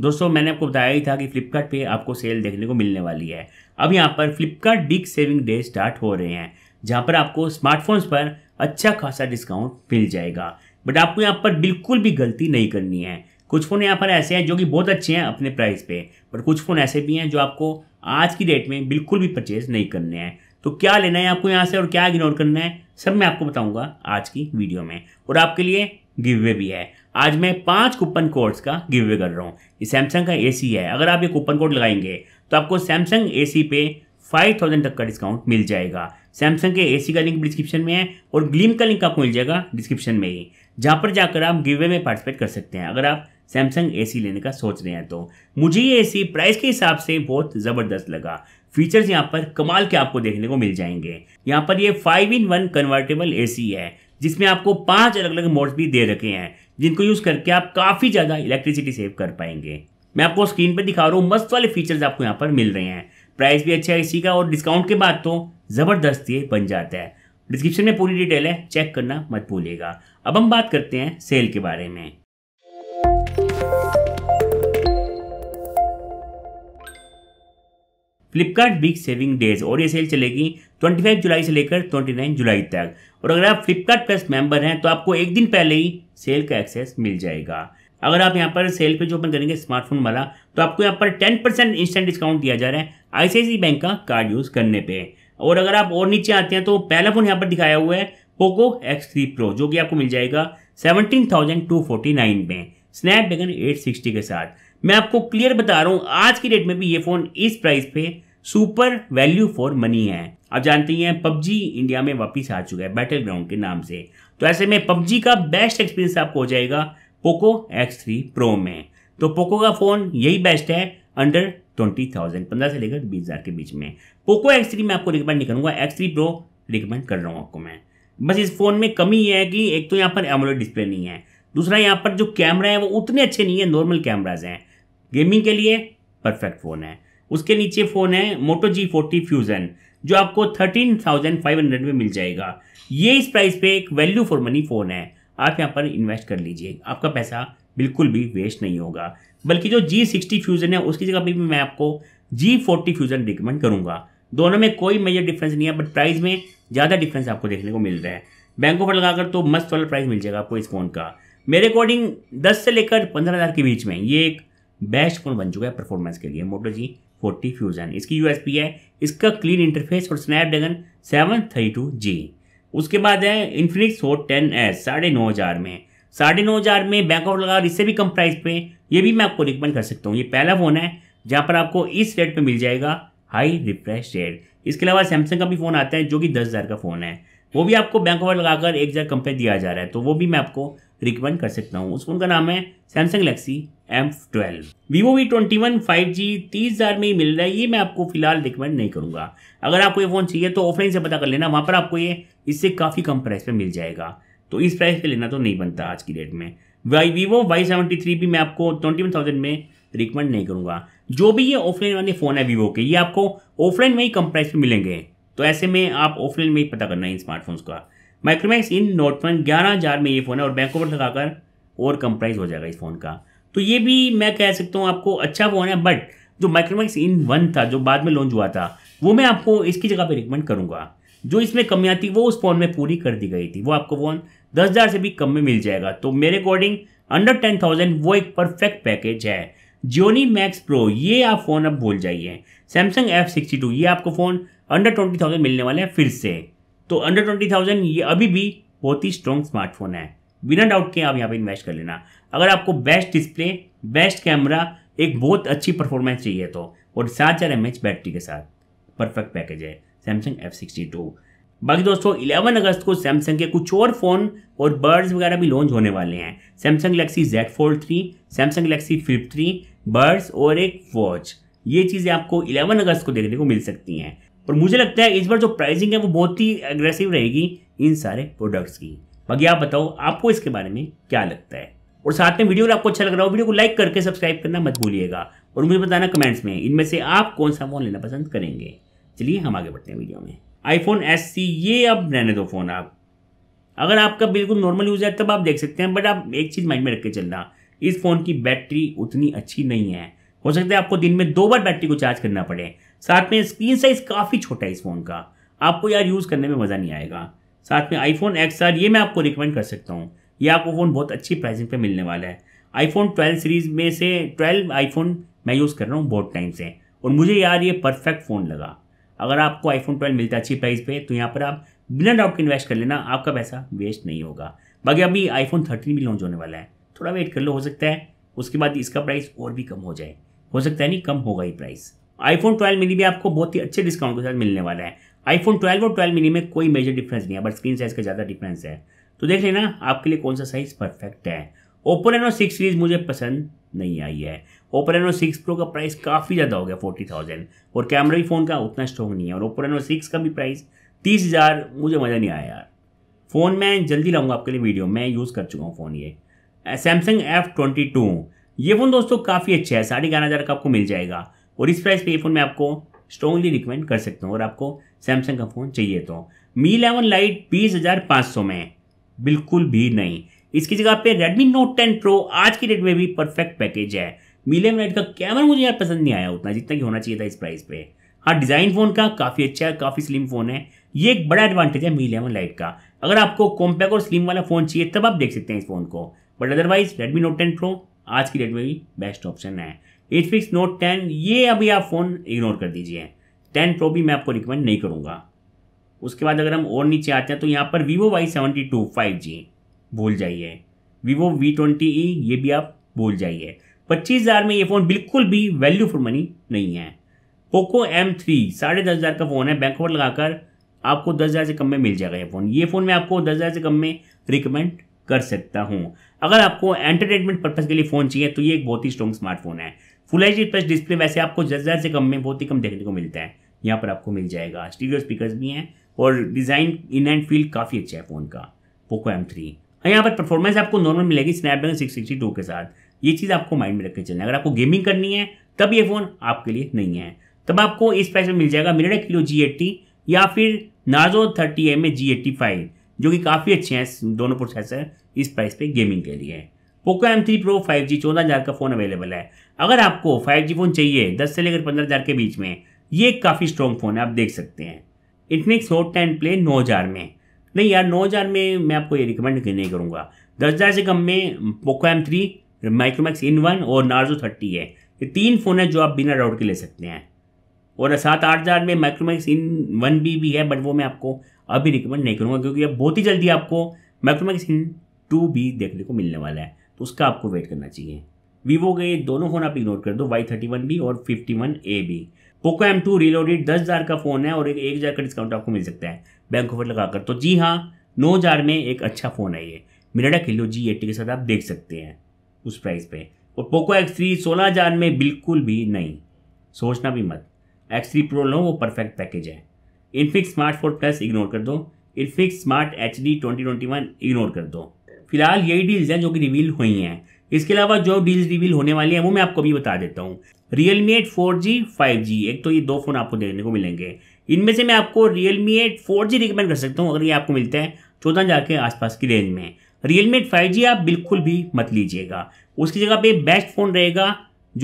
दोस्तों मैंने आपको बताया ही था कि फ्लिपकार्ट पे आपको सेल देखने को मिलने वाली है अब यहाँ पर Flipkart big saving day start हो रहे हैं जहाँ पर आपको स्मार्टफोन्स पर अच्छा खासा डिस्काउंट मिल जाएगा बट आपको यहाँ पर बिल्कुल भी गलती नहीं करनी है कुछ फ़ोन यहाँ पर ऐसे हैं जो कि बहुत अच्छे हैं अपने प्राइस पे पर कुछ फ़ोन ऐसे भी हैं जो आपको आज की डेट में बिल्कुल भी परचेज़ नहीं करने हैं तो क्या लेना है आपको यहाँ से और क्या इग्नोर करना है सब मैं आपको बताऊँगा आज की वीडियो में और आपके लिए गिव वे भी है आज मैं पांच कूपन कोड्स का गिव अवे कर रहा हूँ ये सैमसंग का एसी है अगर आप ये कूपन कोड लगाएंगे तो आपको सैमसंग एसी पे 5000 तक का डिस्काउंट मिल जाएगा सैमसंग के एसी का लिंक डिस्क्रिप्शन में है और ग्लीम का लिंक आपको मिल जाएगा डिस्क्रिप्शन में ही जहाँ पर जाकर आप गिव अवे में पार्टिसिपेट कर सकते हैं अगर आप सैमसंग ए लेने का सोच रहे हैं तो मुझे ये ए प्राइस के हिसाब से बहुत ज़बरदस्त लगा फीचर्स यहाँ पर कमाल के आपको देखने को मिल जाएंगे यहाँ पर ये five in one convertible A है जिसमें आपको पांच अलग अलग मोड्स भी दे रखे हैं जिनको यूज़ करके आप काफ़ी ज़्यादा इलेक्ट्रिसिटी सेव कर पाएंगे मैं आपको स्क्रीन पर दिखा रहा हूँ मस्त वाले फीचर्स आपको यहाँ पर मिल रहे हैं प्राइस भी अच्छा है इसी का और डिस्काउंट के बाद तो ज़बरदस्त ये बन जाता है डिस्क्रिप्शन में पूरी डिटेल है चेक करना मत भूलिएगा अब हम बात करते हैं सेल के बारे में फ्लिपकार्ट बिग सेविंग डेज और ये सेल चलेगी 25 जुलाई से लेकर 29 जुलाई तक और अगर आप फ्लिपकार्ट प्लस मेंबर हैं तो आपको एक दिन पहले ही सेल का एक्सेस मिल जाएगा अगर आप यहाँ पर सेल पेज ओपन करेंगे स्मार्टफोन वाला तो आपको यहाँ पर 10% इंस्टेंट डिस्काउंट दिया जा रहा है आईसीआईसी बैंक का कार्ड यूज़ करने पर और अगर आप और नीचे आते हैं तो पहला फ़ोन यहाँ पर दिखाया हुआ है पोको एक्स थ्री प्रो जो कि आपको मिल जाएगा seventeen thousand two forty nine में ड्रैगन एट सिक्सटी के साथ मैं आपको क्लियर बता रहा हूँ आज की डेट में भी ये फ़ोन इस प्राइस पे सुपर वैल्यू फॉर मनी है आप जानते ही हैं पबजी इंडिया में वापस आ चुका है बैटल ग्राउंड के नाम से तो ऐसे में पबजी का बेस्ट एक्सपीरियंस आपको हो जाएगा पोको एक्स थ्री प्रो में तो पोको का फ़ोन यही बेस्ट है अंडर ट्वेंटी थाउजेंड पंद्रह से लेकर बीस हज़ार के बीच में पोको एक्स थ्री मैं आपको रिकमेंड नहीं करूँगा एक्स थ्री प्रो रिकमेंड कर रहा हूँ आपको मैं बस इस फ़ोन में कमी ये है कि एक तो यहाँ पर एमोलेड डिस्प्ले नहीं है दूसरा यहाँ पर जो कैमरा है वो उतने अच्छे नहीं है नॉर्मल कैमराज हैं गेमिंग के लिए परफेक्ट फ़ोन है उसके नीचे फ़ोन है मोटो जी फोर्टी फ्यूज़न जो आपको थर्टीन थाउजेंड फाइव हंड्रेड में मिल जाएगा ये इस प्राइस पे एक वैल्यू फॉर मनी फ़ोन है आप यहाँ पर इन्वेस्ट कर लीजिए आपका पैसा बिल्कुल भी वेस्ट नहीं होगा बल्कि जो जी सिक्सटी फ्यूज़न है उसकी जगह भी मैं आपको जी फोर्टी फ्यूज़न रिकमेंड करूँगा दोनों में कोई मेजर डिफरेंस नहीं है बट प्राइस में ज़्यादा डिफरेंस आपको देखने को मिल रहा है बैंक ऑफर लगाकर तो मस्त वाला प्राइस मिल जाएगा आपको इस फ़ोन का मेरे अकॉर्डिंग दस से लेकर पंद्रह हज़ार के बीच में ये एक बेस्ट फ़ोन बन चुका है परफॉर्मेंस के लिए मोटो जी फोर्टी फ्यूजन इसकी यू है इसका क्लीन इंटरफेस और Snapdragon seven thirty two G उसके बाद है इन्फिनिक्स होट टेन एस साढ़े नौ हज़ार में साढ़े नौ हज़ार में बैक ऑफ लगा और इससे भी कम प्राइस पे ये भी मैं आपको रिकमेंड कर सकता हूँ ये पहला फ़ोन है जहाँ पर आपको इस रेट पे मिल जाएगा हाई रिफ्रेश रेट इसके अलावा सैमसंग का भी फ़ोन आता है जो कि दस हज़ार का फ़ोन है वो भी आपको बैंक ओवर लगाकर एक हज़ार कम दिया जा रहा है तो वो भी मैं आपको रिकमेंड कर सकता हूँ उस फोन का नाम है Samsung Galaxy M twelve Vivo V twenty one five G तीस हज़ार में ही मिल रहा है ये मैं आपको फिलहाल रिकमेंड नहीं करूँगा अगर आपको ये फ़ोन चाहिए तो ऑफलाइन से पता कर लेना वहाँ पर आपको ये इससे काफ़ी कम प्राइस पर मिल जाएगा तो इस प्राइस पर लेना तो नहीं बनता आज की डेट में Y Vivo Y seventy three भी मैं आपको ट्वेंटी वन थाउजेंड में रिकमेंड नहीं करूँगा जो भी ये ऑफलाइन वाले फ़ोन है वीवो के ये आपको ऑफलाइन में ही कम प्राइस पर मिलेंगे तो ऐसे में आप ऑफलाइन में ही पता करना है इन स्मार्टफोन्स का माइक्रोमैक्स इन नोट वन ग्यारह हज़ार में ये फ़ोन है और बैंक ओवर लगाकर और कम प्राइस हो जाएगा इस फ़ोन का तो ये भी मैं कह सकता हूँ आपको अच्छा फ़ोन है बट जो माइक्रोमैक्स इन वन था जो बाद में लॉन्च हुआ था वो मैं आपको इसकी जगह पे रिकमेंड करूँगा जो इसमें कमियाँ थी वो उस फ़ोन में पूरी कर दी गई थी वो आपको फ़ोन दस हज़ार से भी कम में मिल जाएगा तो मेरे अकॉर्डिंग अंडर टेन थाउजेंड वो एक परफेक्ट पैकेज है जियोनी मैक्स प्रो ये आप फ़ोन अब भूल जाइए सैमसंग एफ सिक्सटी टू ये आपको फ़ोन अंडर ट्वेंटी थाउजेंड मिलने वाले हैं फिर से तो अंडर ट्वेंटी थाउजेंड ये अभी भी बहुत ही स्ट्रॉन्ग स्मार्टफोन है बिना डाउट के आप यहाँ पे इन्वेस्ट कर लेना अगर आपको बेस्ट डिस्प्ले बेस्ट कैमरा एक बहुत अच्छी परफॉर्मेंस चाहिए तो और सात हज़ार एम बैटरी के साथ परफेक्ट पैकेज है सैमसंग एफ सिक्सटी टू बाकी दोस्तों 11 अगस्त को सैमसंग के कुछ और फ़ोन और बर्ड्स वगैरह भी लॉन्च होने वाले हैं Samsung galaxy Z fold three Samsung galaxy flip three buds और एक वॉच ये चीज़ें आपको 11 अगस्त को देखने को मिल सकती हैं और मुझे लगता है इस बार जो प्राइसिंग है वो बहुत ही एग्रेसिव रहेगी इन सारे प्रोडक्ट्स की बाकी आप बताओ आपको इसके बारे में क्या लगता है और साथ में वीडियो अगर आपको अच्छा लग रहा हो वीडियो को लाइक करके सब्सक्राइब करना मत भूलिएगा और मुझे बताना कमेंट्स में इनमें से आप कौन सा फ़ोन लेना पसंद करेंगे चलिए हम आगे बढ़ते हैं वीडियो में आईफोन एस सी ये अब रहने दो फ़ोन आप अगर आपका बिल्कुल नॉर्मल यूज़ है तब आप देख सकते हैं बट आप एक चीज़ माइंड में रख के चलना इस फ़ोन की बैटरी उतनी अच्छी नहीं है हो सकता है आपको दिन में दो बार बैटरी को चार्ज करना पड़े साथ में स्क्रीन साइज काफ़ी छोटा है इस फ़ोन का आपको यार यूज़ करने में मज़ा नहीं आएगा साथ में आईफोन एक्स आर ये मैं आपको रिकमेंड कर सकता हूँ ये आपको फ़ोन बहुत अच्छी प्राइसिंग पे मिलने वाला है आईफोन 12 सीरीज़ में से 12 आईफोन मैं यूज़ कर रहा हूँ बहुत टाइम से और मुझे यार ये परफेक्ट फ़ोन लगा अगर आपको आईफोन 12 मिलता अच्छी प्राइस पे तो यहाँ पर आप बिना डाउट इन्वेस्ट कर लेना आपका पैसा वेस्ट नहीं होगा बाकी अभी आईफोन थर्टीन भी लॉन्च होने वाला है थोड़ा वेट कर लो हो सकता है उसके बाद इसका प्राइस और भी कम हो जाए हो सकता है नहीं कम होगा ही प्राइस आईफोन 12 मिनी भी आपको बहुत ही अच्छे डिस्काउंट के साथ मिलने वाला है आईफोन 12 और 12 मिनी में कोई मेजर डिफरेंस नहीं है बट स्क्रीन साइज़ का ज़्यादा डिफरेंस है तो देख लेना आपके लिए कौन सा साइज़ परफेक्ट है ओप्पो रेनो सिक्स सीरीज़ मुझे पसंद नहीं आई है ओप्पो रेनो सिक्स प्रो का प्राइस काफ़ी ज़्यादा हो गया फोर्टी थाउजेंड और कैमरा भी फ़ोन का उतना स्ट्रॉन्ग नहीं है और ओप्पो रेनो सिक्स का भी प्राइस तीस हज़ार मुझे मज़ा नहीं आया यार फ़ोन मैं जल्दी लाऊंगा आपके लिए वीडियो मैं यूज़ कर चुका हूँ फ़ोन ये सैमसंग एफ ट्वेंटी टू ये फ़ोन दोस्तों काफ़ी अच्छा है साढ़े ग्यारह हज़ार का आपको मिल जाएगा और इस प्राइस पे ये फ़ोन मैं आपको स्ट्रॉन्गली रिकमेंड कर सकता हूँ और आपको सैमसंग का फ़ोन चाहिए तो मी इलेवन लाइट बीस हज़ार पाँच सौ में बिल्कुल भी नहीं इसकी जगह पे रेडमी नोट टेन प्रो आज की डेट में भी परफेक्ट पैकेज है मी इलेवन लाइट का कैमरा मुझे यार पसंद नहीं आया उतना जितना कि होना चाहिए था इस प्राइस पे हाँ डिज़ाइन फ़ोन का काफ़ी अच्छा है काफ़ी स्लिम फ़ोन है ये एक बड़ा एडवांटेज है मी इलेवन लाइट का अगर आपको कॉम्पैक और स्लिम वाला फ़ोन चाहिए तब आप देख सकते हैं इस फ़ोन को but otherwise Redmi note ten pro आज की डेट में भी बेस्ट ऑप्शन है एट फिक्स नोट टेन ये अभी आप फ़ोन इग्नोर कर दीजिए टेन प्रो भी मैं आपको रिकमेंड नहीं करूँगा उसके बाद अगर हम और नीचे आते हैं तो यहाँ पर Vivo Y seventy two five G भूल जाइए वीवो वी ट्वेंटी ई ये भी आप भूल जाइए पच्चीस हज़ार में ये फ़ोन बिल्कुल भी वैल्यू फॉर मनी नहीं है पोको एम थ्री साढ़े दस हज़ार का फ़ोन है बैकवर्ड लगाकर आपको दस हज़ार से कम में मिल जाएगा ये फ़ोन ये फ़ोन मैं आपको दस हज़ार से कम में रिकमेंड कर सकता हूँ अगर आपको एंटरटेनमेंट पर्पज़ के लिए फ़ोन चाहिए तो ये एक बहुत ही स्ट्रॉन्ग स्मार्टफोन है फुल एच प्लस डिस्प्ले वैसे आपको ज्यादा से कम में बहुत ही कम देखने को मिलता है यहाँ पर आपको मिल जाएगा स्टीरियो स्पीकर भी हैं और डिज़ाइन इन एंड फील काफ़ी अच्छा है फ़ोन का पोको एम थ्री यहाँ पर परफॉर्मेंस आपको नॉर्मल मिलेगी स्नैपड्रैगन सिक्स सिक्सटी टू के साथ ये चीज़ आपको माइंड में रख के चलना है अगर आपको गेमिंग करनी है तब ये फ़ोन आपके लिए नहीं है तब आपको इस प्राइस में मिल जाएगा मिरेडा किलो जी एट्टी या फिर Narzo thirty M A G eighty five जो कि काफ़ी अच्छे हैं दोनों प्रोसेसर इस प्राइस पर गेमिंग के लिए Poco M three pro five G चौदह हज़ार का फ़ोन अवेलेबल है अगर आपको फाइव जी फ़ोन चाहिए दस से लेकर पंद्रह हज़ार के बीच में ये काफ़ी स्ट्रॉन्ग फ़ोन है आप देख सकते हैं इटनिक्स होट टेन प्ले नौ हज़ार में नहीं यार नौ हज़ार में मैं आपको ये रिकमेंड नहीं करूँगा दस हज़ार से कम में Poco M three Micromax in one और नार्जो थर्टी है ये तीन फ़ोन है जो आप बिना डाउट के ले सकते हैं और सात आठ हज़ार में माइक्रोमैक्स इन वन बी भी है बट वो मैं आपको अभी रिकमेंड नहीं करूँगा क्योंकि अब बहुत ही जल्दी आपको माइक्रोमैक्स इन टू भी देखने को मिलने वाला है तो उसका आपको वेट करना चाहिए वीवो के दोनों फोन आप इग्नोर कर दो वाई थर्टी वन भी और फिफ्टी वन ए भी पोको एम टू रिलोडेड दस हज़ार का फ़ोन है और एक एक हज़ार का डिस्काउंट आपको मिल सकता है बैंक ऑफर लगाकर तो जी हाँ नौ हज़ार में एक अच्छा फ़ोन है ये मिनाडा किलो जी एट्टी के साथ आप देख सकते हैं उस प्राइस पे और पोको एक्स थ्री सोलह हज़ार में बिल्कुल भी नहीं सोचना भी मत एक्स थ्री प्रो लो वो परफेक्ट पैकेज है Infinix smart four plus ignore कर दो Infinix smart H D twenty twenty one ignore कर दो फिलहाल यही डील्स हैं जो कि रिवील हुई हैं इसके अलावा जो डील्स रिवील होने वाली हैं वो मैं आपको भी बता देता हूँ Realme eight four G five G एक तो ये दो फ़ोन आपको देखने को मिलेंगे इनमें से मैं आपको Realme eight four G recommend कर सकता हूँ अगर ये आपको मिलता है चौदह हज़ार के आसपास की रेंज में Realme eight five G आप बिल्कुल भी मत लीजिएगा उसकी जगह पे बेस्ट फ़ोन रहेगा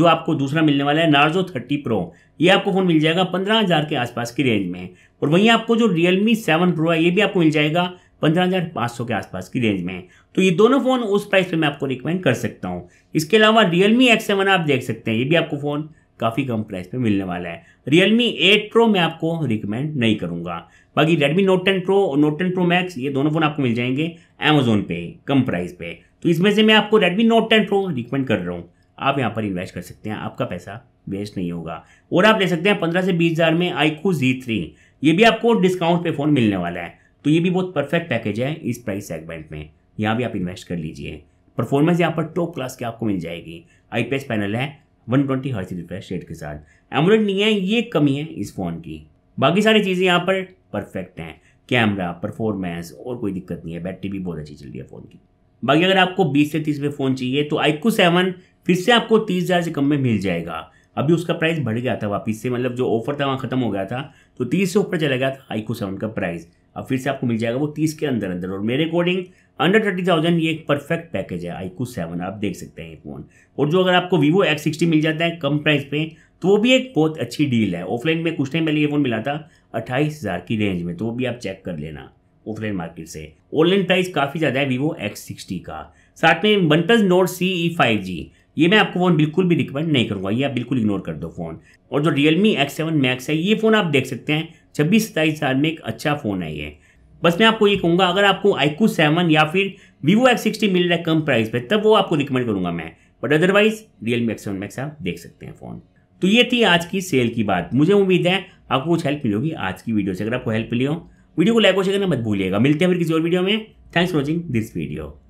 जो आपको दूसरा मिलने वाला है नार्जो थर्टी प्रो ये आपको फ़ोन मिल जाएगा पंद्रह हज़ार के आसपास की रेंज में और वहीं आपको जो रियलमी सेवन प्रो है ये भी आपको मिल जाएगा पंद्रह हज़ार पाँच सौ के आसपास की रेंज में तो ये दोनों फ़ोन उस प्राइस पे मैं आपको रिकमेंड कर सकता हूँ इसके अलावा रियलमी एक्स सेवन आप देख सकते हैं ये भी आपको फ़ोन काफ़ी कम प्राइस पे मिलने वाला है रियलमी एट प्रो मैं आपको रिकमेंड नहीं करूंगा बाकी रेडमी नोट टेन प्रो और नोट टेन प्रो मैक्स ये दोनों फ़ोन आपको मिल जाएंगे अमेजोन पे कम प्राइस पे तो इसमें से मैं आपको Redmi note ten pro recommend कर रहा हूँ आप यहाँ पर इन्वेस्ट कर सकते हैं आपका पैसा वेस्ट नहीं होगा और आप ले सकते हैं पंद्रह से बीस हज़ार में आईकू जी थ्री ये भी आपको डिस्काउंट पे फ़ोन मिलने वाला है तो ये भी बहुत परफेक्ट पैकेज है इस प्राइस सेगमेंट में यहाँ भी आप इन्वेस्ट कर लीजिए परफॉर्मेंस यहाँ पर टॉप क्लास की आपको मिल जाएगी आई पैनल है one twenty hertz refresh rate के साथ एमोलेट नहीं है ये कमी है इस फ़ोन की बाकी सारी चीज़ें यहाँ पर परफेक्ट हैं कैमरा परफॉर्मेंस और कोई दिक्कत नहीं है बैटरी भी बहुत अच्छी चल रही है फ़ोन की बाकी अगर आपको 20 से 30 में फ़ोन चाहिए तो आईकू सेवन फिर से आपको तीस हज़ार से कम में मिल जाएगा अभी उसका प्राइस बढ़ गया था वापस से मतलब जो ऑफर था वहाँ ख़त्म हो गया था तो तीस से ऊपर चला गया था आईकू सेवन का प्राइस अब फिर से आपको मिल जाएगा वो तीस के अंदर अंदर और मेरे अकॉर्डिंग अंडर थर्टी थाउजेंड ये एक परफेक्ट पैकेज है आईकू सेवन आप देख सकते हैं ये फ़ोन और जो अगर आपको वीवो एक्स सिक्सटी मिल जाता है कम प्राइस पे तो वो भी एक बहुत अच्छी डील है ऑफलाइन में कुछ टाइम पहले ये फ़ोन मिला था अट्ठाईस हज़ार की रेंज में तो वो भी आप चेक कर लेना ऑफलाइन मार्केट से ऑनलाइन प्राइस काफ़ी ज़्यादा है वीवो एक्स सिक्सटी का साथ में OnePlus Nord C E five G ये मैं आपको फ़ोन बिल्कुल भी रिकमेंड नहीं करूँगा ये आप बिल्कुल इग्नोर कर दो फ़ोन और जो Realme X seven max है ये फ़ोन आप देख सकते हैं छब्बीस सत्ताईस हज़ार में एक अच्छा फ़ोन है ये बस मैं आपको ये कहूँगा अगर आपको आईकू सेवन या फिर वीवो एक्स सिक्सटी मिल रहा है कम प्राइस पे तब वो आपको रिकमेंड करूँगा मैं but otherwise Realme X seven max आप देख सकते हैं फ़ोन तो ये थी आज की सेल की बात मुझे उम्मीद है आपको कुछ हेल्प मिली होगी आज की वीडियो से अगर आपको हेल्प मिली हो वीडियो को लाइक और शेयर करना मत भूलिएगा मिलते हैं फिर किसी और वीडियो में thanks for watching this video